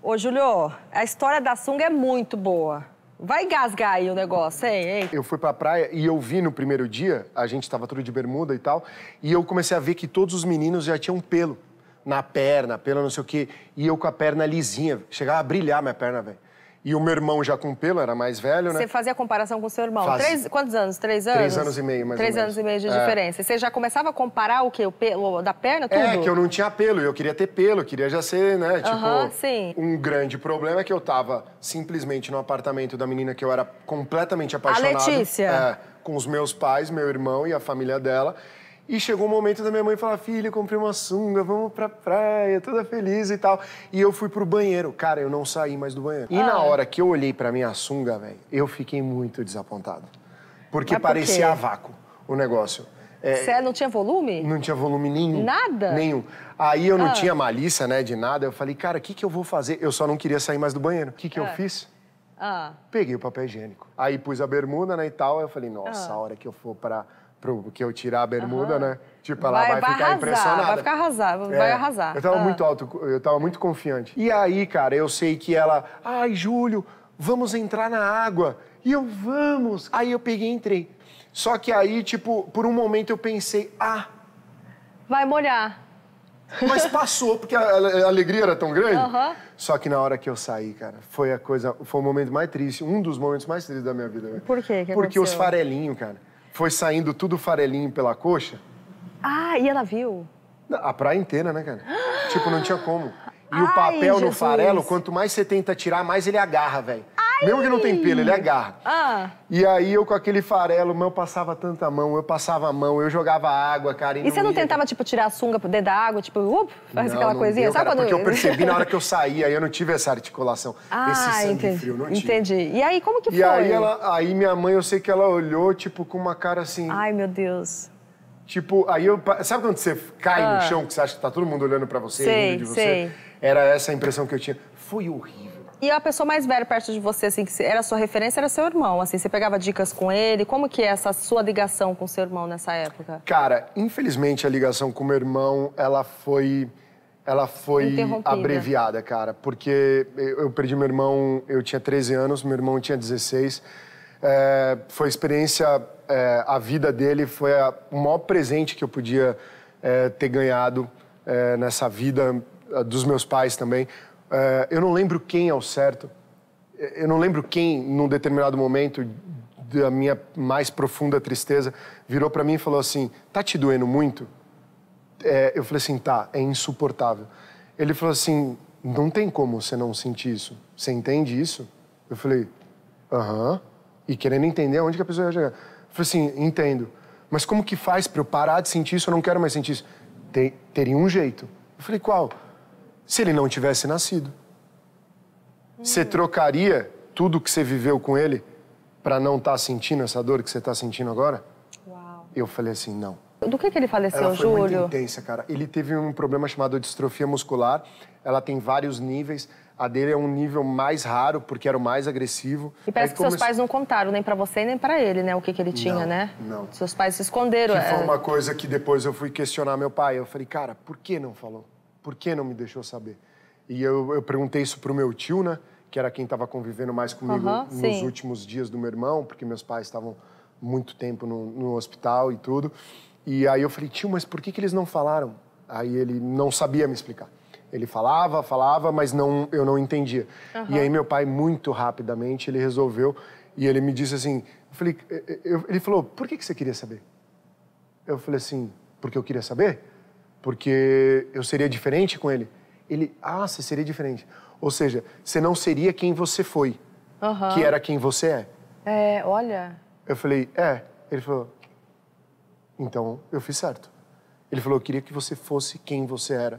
Ô, Julio, a história da sunga é muito boa. Vai gasgar aí o negócio, hein? hein? Eu fui pra praia e eu vi no primeiro dia, a gente tava tudo de bermuda e tal, e eu comecei a ver que todos os meninos já tinham pelo na perna, pelo não sei o quê, e eu com a perna lisinha, chegava a brilhar minha perna, velho. E o meu irmão já com pelo, era mais velho, né? Você fazia comparação com seu irmão. Faz... Três, quantos anos? Três anos? Três anos e meio, mais Três anos e meio de é. diferença. E você já começava a comparar o quê? O pelo da perna, é, tudo? É, que eu não tinha pelo. Eu queria ter pelo, queria já ser, né? Tipo, sim. um grande problema é que eu tava simplesmente no apartamento da menina que eu era completamente apaixonado. A Letícia. É, com os meus pais, meu irmão e a família dela. E chegou o um momento da minha mãe falar: filha comprei uma sunga, vamos pra praia, toda feliz e tal. E eu fui pro banheiro. Cara, eu não saí mais do banheiro. E ah. na hora que eu olhei pra minha sunga, velho, eu fiquei muito desapontado. Porque por parecia vácuo o negócio. É, não tinha volume? Não tinha volume nenhum. Nada? Nenhum. Aí eu não ah. tinha malícia, né, de nada. Eu falei, cara, o que, que eu vou fazer? Eu só não queria sair mais do banheiro. O que, que ah. eu fiz? Ah. Peguei o papel higiênico. Aí pus a bermuda, né, e tal. eu falei, nossa, ah. a hora que eu for pra porque que eu tirar a bermuda, uhum. né? Tipo, ela vai, vai, vai ficar arrasar, impressionada. Vai ficar arrasar, vai arrasar. Eu tava ah. muito alto, eu tava muito confiante. E aí, cara, eu sei que ela, ai, Júlio, vamos entrar na água. E eu, vamos. Aí eu peguei e entrei. Só que aí, tipo, por um momento eu pensei, ah. Vai molhar. Mas passou, porque a, a, a alegria era tão grande. Uhum. Só que na hora que eu saí, cara, foi a coisa, foi o momento mais triste, um dos momentos mais tristes da minha vida. Né? Por quê? Que porque aconteceu? os farelinhos, cara foi saindo tudo farelinho pela coxa. Ah, e ela viu? A praia inteira, né, cara? tipo, não tinha como. E Ai, o papel Jesus. no farelo, quanto mais você tenta tirar, mais ele agarra, velho. Mesmo que não tem pelo, ele é agarra. Ah. E aí eu com aquele farelo, eu passava tanta mão, eu passava a mão, eu jogava água, cara. E, e você não, tentava, tipo, tirar a sunga pro dedo da água, tipo, up, faz aquela não coisinha? Deu, Sabe cara, quando... Porque eu percebi na hora que eu saí, aí eu não tive essa articulação. Ah, esse sangue entendi. frio, não tive. Entendi. E aí, como que e foi? E aí, ela, aí minha mãe, eu sei que ela olhou, tipo, com uma cara assim... Ai, meu Deus. Tipo, aí eu. Sabe quando você cai ah. no chão, que você acha que tá todo mundo olhando para você, sei, rindo de você? Sei. Era essa a impressão que eu tinha. Foi horrível. E a pessoa mais velha perto de você, assim, que era sua referência, era seu irmão, assim, você pegava dicas com ele, como que é essa sua ligação com seu irmão nessa época? Cara, infelizmente a ligação com meu irmão, ela foi ela foi abreviada, cara, porque eu perdi meu irmão, eu tinha 13 anos, meu irmão tinha 16. É, foi experiência, é, a vida dele foi a, o maior presente que eu podia é, ter ganhado é, nessa vida, dos meus pais também, eh, eu não lembro quem ao é certo, eh, eu não lembro quem, num determinado momento da minha mais profunda tristeza, virou para mim e falou assim: tá te doendo muito? É, eu falei assim: tá, é insuportável. Ele falou assim: não tem como você não sentir isso. Você entende isso? Eu falei: aham. E querendo entender onde que a pessoa ia chegar. Eu falei assim: entendo. Mas como que faz para eu parar de sentir isso? Eu não quero mais sentir isso. Tem, teria um jeito. Eu falei: qual? se ele não tivesse nascido? Você trocaria tudo que você viveu com ele para não estar tá sentindo essa dor que você está sentindo agora? Uau. Eu falei assim, não. Do que, que ele faleceu, ela foi Júlio? Muito intensa, cara. Ele teve um problema chamado distrofia muscular. Ela tem vários níveis. A dele é um nível mais raro, porque era o mais agressivo. E parece Aí que começou... seus pais não contaram, nem para você, nem para ele, né? O que, que ele tinha, não, né? Não. Seus pais se esconderam. Que é... foi uma coisa que depois eu fui questionar meu pai. Eu falei, cara, por que não falou? Por que não me deixou saber? E eu, eu perguntei isso pro meu tio, né? Que era quem estava convivendo mais comigo uhum, nos sim. últimos dias do meu irmão, porque meus pais estavam muito tempo no, no, hospital e tudo. E aí eu falei, tio, mas por que, que eles não falaram? Aí ele não sabia me explicar. Ele falava, falava, mas não, eu não entendia. Uhum. E aí meu pai, muito rapidamente, ele resolveu e ele me disse assim, eu falei, eu, ele falou, por que, que você queria saber? Eu falei assim, porque eu queria saber? porque eu seria diferente com ele. Ele, ah, você seria diferente. Ou seja, você não seria quem você foi, uhum. que era quem você é. É, olha. Eu falei, é. Ele falou, então eu fiz certo. Ele falou, eu queria que você fosse quem você era.